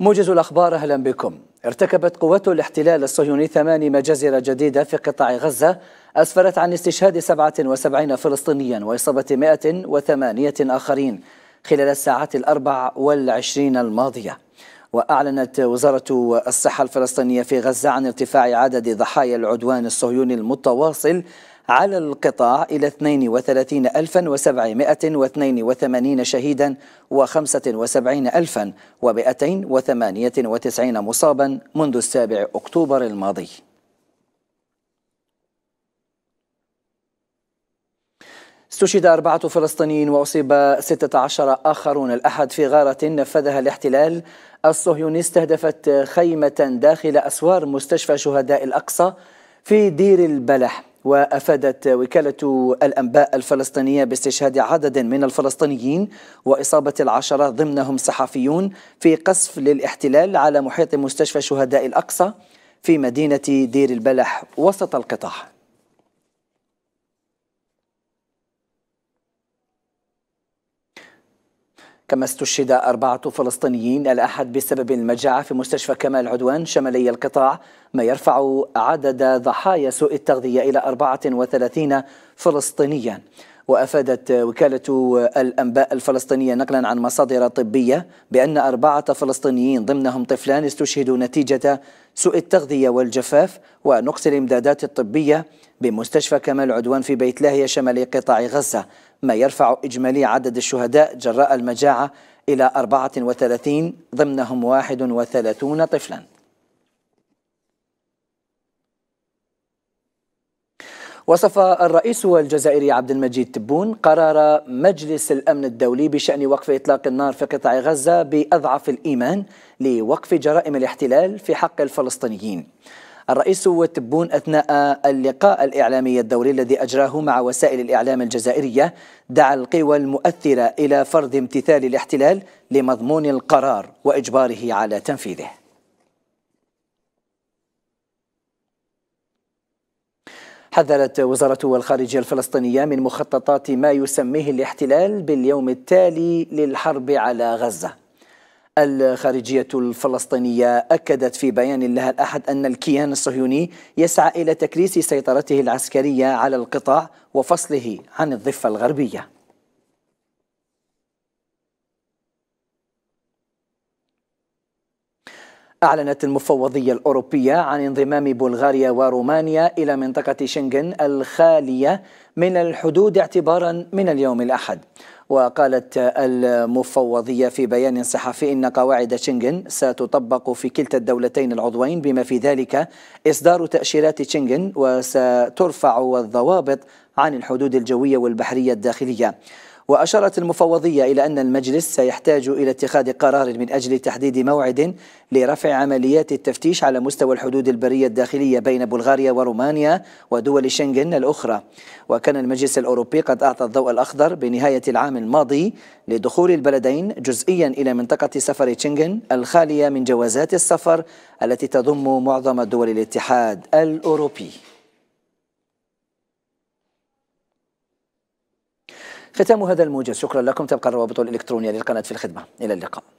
موجز الأخبار أهلا بكم ارتكبت قوات الاحتلال الصهيوني ثمان مجازر جديدة في قطاع غزة أسفرت عن استشهاد 77 فلسطينيا وإصابة 108 آخرين خلال الساعات الأربع والعشرين الماضية وأعلنت وزارة الصحة الفلسطينية في غزة عن ارتفاع عدد ضحايا العدوان الصهيوني المتواصل على القطاع إلى 32782 شهيدا و75298 مصابا منذ السابع أكتوبر الماضي استشهد أربعة فلسطينيين وأصيب 16 آخرون الأحد في غارة نفذها الاحتلال الصهيوني استهدفت خيمة داخل أسوار مستشفى شهداء الأقصى في دير البلح وأفادت وكالة الأنباء الفلسطينية باستشهاد عدد من الفلسطينيين وإصابة العشرة ضمنهم صحفيون في قصف للاحتلال على محيط مستشفى شهداء الأقصى في مدينة دير البلح وسط القطاع كما استشهد أربعة فلسطينيين الأحد بسبب المجاعة في مستشفى كمال عدوان شمالي القطاع ما يرفع عدد ضحايا سوء التغذية إلى 34 فلسطينيا وأفادت وكالة الأنباء الفلسطينية نقلا عن مصادر طبية بأن أربعة فلسطينيين ضمنهم طفلان استشهدوا نتيجة سوء التغذية والجفاف ونقص الإمدادات الطبية بمستشفى كمال عدوان في بيت لاهيا شمال قطاع غزة ما يرفع إجمالي عدد الشهداء جراء المجاعة إلى 34 ضمنهم 31 طفلاً وصف الرئيس الجزائري عبد المجيد تبون قرار مجلس الامن الدولي بشان وقف اطلاق النار في قطاع غزه باضعف الايمان لوقف جرائم الاحتلال في حق الفلسطينيين. الرئيس تبون اثناء اللقاء الاعلامي الدوري الذي اجراه مع وسائل الاعلام الجزائريه دعا القوى المؤثره الى فرض امتثال الاحتلال لمضمون القرار واجباره على تنفيذه. حذرت وزارة الخارجية الفلسطينية من مخططات ما يسميه الاحتلال باليوم التالي للحرب على غزة الخارجية الفلسطينية أكدت في بيان لها الأحد أن الكيان الصهيوني يسعى إلى تكريس سيطرته العسكرية على القطاع وفصله عن الضفة الغربية أعلنت المفوضية الأوروبية عن انضمام بلغاريا ورومانيا إلى منطقة شنغن الخالية من الحدود اعتبارا من اليوم الأحد وقالت المفوضية في بيان صحفي إن قواعد شنغن ستطبق في كلتا الدولتين العضوين بما في ذلك إصدار تأشيرات شنغن وسترفع الضوابط عن الحدود الجوية والبحرية الداخلية وأشارت المفوضية إلى أن المجلس سيحتاج إلى اتخاذ قرار من أجل تحديد موعد لرفع عمليات التفتيش على مستوى الحدود البرية الداخلية بين بلغاريا ورومانيا ودول شنغن الأخرى وكان المجلس الأوروبي قد أعطى الضوء الأخضر بنهاية العام الماضي لدخول البلدين جزئيا إلى منطقة سفر شنغن الخالية من جوازات السفر التي تضم معظم دول الاتحاد الأوروبي ختام هذا الموجز شكرا لكم تبقى الروابط الإلكترونية للقناة في الخدمة إلى اللقاء